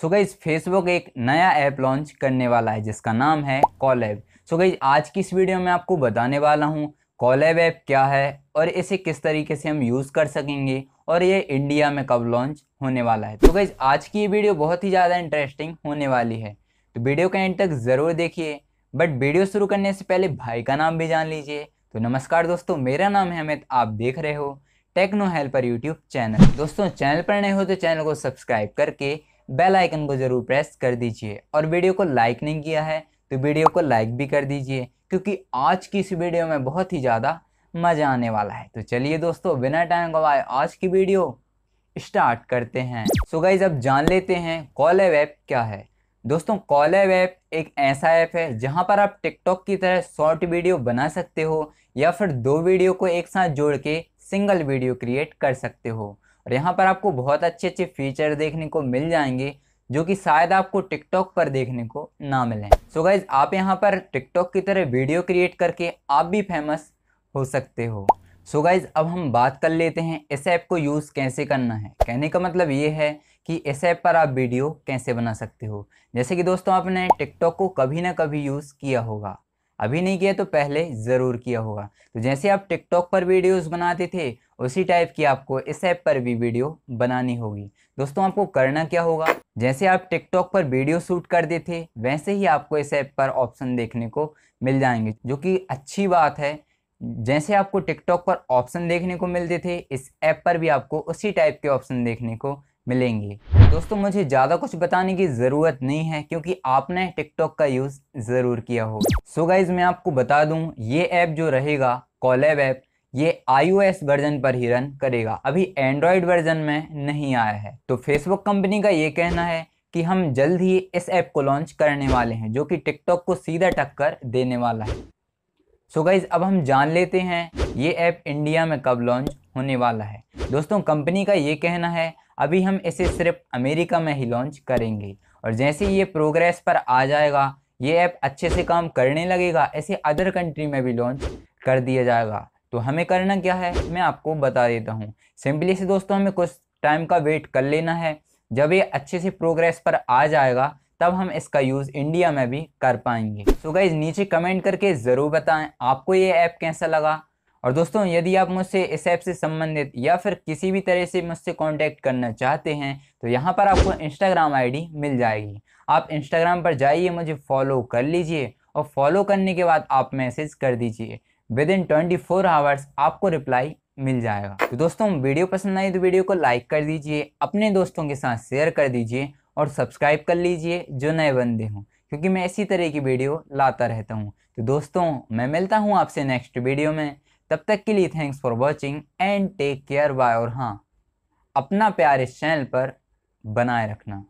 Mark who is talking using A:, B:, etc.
A: सो so गई Facebook एक नया ऐप लॉन्च करने वाला है जिसका नाम है कॉलैब सो गई आज की इस वीडियो में आपको बताने वाला हूँ कॉलैब ऐप क्या है और इसे किस तरीके से हम यूज़ कर सकेंगे और ये इंडिया में कब लॉन्च होने वाला है तो गई आज की ये वीडियो बहुत ही ज़्यादा इंटरेस्टिंग होने वाली है तो वीडियो का एंड तक ज़रूर देखिए बट वीडियो शुरू करने से पहले भाई का नाम भी जान लीजिए तो नमस्कार दोस्तों मेरा नाम है अमित आप देख रहे हो टेक्नो हेल्पर यूट्यूब चैनल दोस्तों चैनल पर नए हो तो चैनल को सब्सक्राइब करके बेल आइकन को ज़रूर प्रेस कर दीजिए और वीडियो को लाइक नहीं किया है तो वीडियो को लाइक भी कर दीजिए क्योंकि आज की इस वीडियो में बहुत ही ज़्यादा मज़ा आने वाला है तो चलिए दोस्तों बिना टाइम गवाए आज की वीडियो स्टार्ट करते हैं सो so गाइज अब जान लेते हैं कॉल ऐप क्या है दोस्तों कॉल ऐप एक ऐसा ऐप है जहां पर आप टिकटॉक की तरह शॉर्ट वीडियो बना सकते हो या फिर दो वीडियो को एक साथ जोड़ के सिंगल वीडियो क्रिएट कर सकते हो और यहाँ पर आपको बहुत अच्छे अच्छे फीचर देखने को मिल जाएंगे जो कि शायद आपको टिकटॉक पर देखने को ना मिले सो so गाइज आप यहाँ पर टिकटॉक की तरह वीडियो क्रिएट करके आप भी फेमस हो सकते हो सो so गाइज अब हम बात कर लेते हैं इस ऐप को यूज़ कैसे करना है कहने का मतलब ये है कि इस ऐप पर आप वीडियो कैसे बना सकते हो जैसे कि दोस्तों आपने टिकटॉक को कभी ना कभी यूज़ किया होगा अभी नहीं किया तो पहले ज़रूर किया होगा तो जैसे आप टिकटॉक पर वीडियोस बनाते थे उसी टाइप की आपको इस ऐप पर भी वीडियो बनानी होगी दोस्तों आपको करना क्या होगा जैसे आप टिकटॉक पर वीडियो शूट कर देते वैसे ही आपको इस ऐप पर ऑप्शन देखने को मिल जाएंगे जो कि अच्छी बात है जैसे आपको टिकटॉक पर ऑप्शन देखने को मिलते थे इस ऐप पर भी आपको उसी टाइप के ऑप्शन देखने को मिलेंगे दोस्तों मुझे ज़्यादा कुछ बताने की ज़रूरत नहीं है क्योंकि आपने टिकटॉक का यूज़ ज़रूर किया हो सो so गाइज मैं आपको बता दूं ये ऐप जो रहेगा कॉलेब ऐप ये आई वर्जन पर ही रन करेगा अभी एंड्रॉयड वर्जन में नहीं आया है तो फेसबुक कंपनी का ये कहना है कि हम जल्द ही इस ऐप को लॉन्च करने वाले हैं जो कि टिकटॉक को सीधा टक्कर देने वाला है सो so गाइज अब हम जान लेते हैं ये ऐप इंडिया में कब लॉन्च होने वाला है दोस्तों कंपनी का ये कहना है अभी हम इसे सिर्फ अमेरिका में ही लॉन्च करेंगे और जैसे ये प्रोग्रेस पर आ जाएगा ये ऐप अच्छे से काम करने लगेगा ऐसे अदर कंट्री में भी लॉन्च कर दिया जाएगा तो हमें करना क्या है मैं आपको बता देता हूँ सिंपली से दोस्तों हमें कुछ टाइम का वेट कर लेना है जब ये अच्छे से प्रोग्रेस पर आ जाएगा तब हम इसका यूज़ इंडिया में भी कर पाएंगे तो so गाइज नीचे कमेंट करके ज़रूर बताएं आपको ये ऐप कैसा लगा और दोस्तों यदि आप मुझसे इस ऐप से संबंधित या फिर किसी भी तरह से मुझसे कांटेक्ट करना चाहते हैं तो यहाँ पर आपको इंस्टाग्राम आईडी मिल जाएगी आप इंस्टाग्राम पर जाइए मुझे फॉलो कर लीजिए और फॉलो करने के बाद आप मैसेज कर दीजिए within twenty four hours आपको रिप्लाई मिल जाएगा तो दोस्तों वीडियो पसंद आई तो वीडियो को लाइक कर दीजिए अपने दोस्तों के साथ शेयर कर दीजिए और सब्सक्राइब कर लीजिए जो नए बंदे हों क्योंकि मैं इसी तरह की वीडियो लाता रहता हूँ तो दोस्तों मैं मिलता हूँ आपसे नेक्स्ट वीडियो में तब तक के लिए thanks for watching and take care bye और हाँ अपना प्यार इस चैनल पर बनाए रखना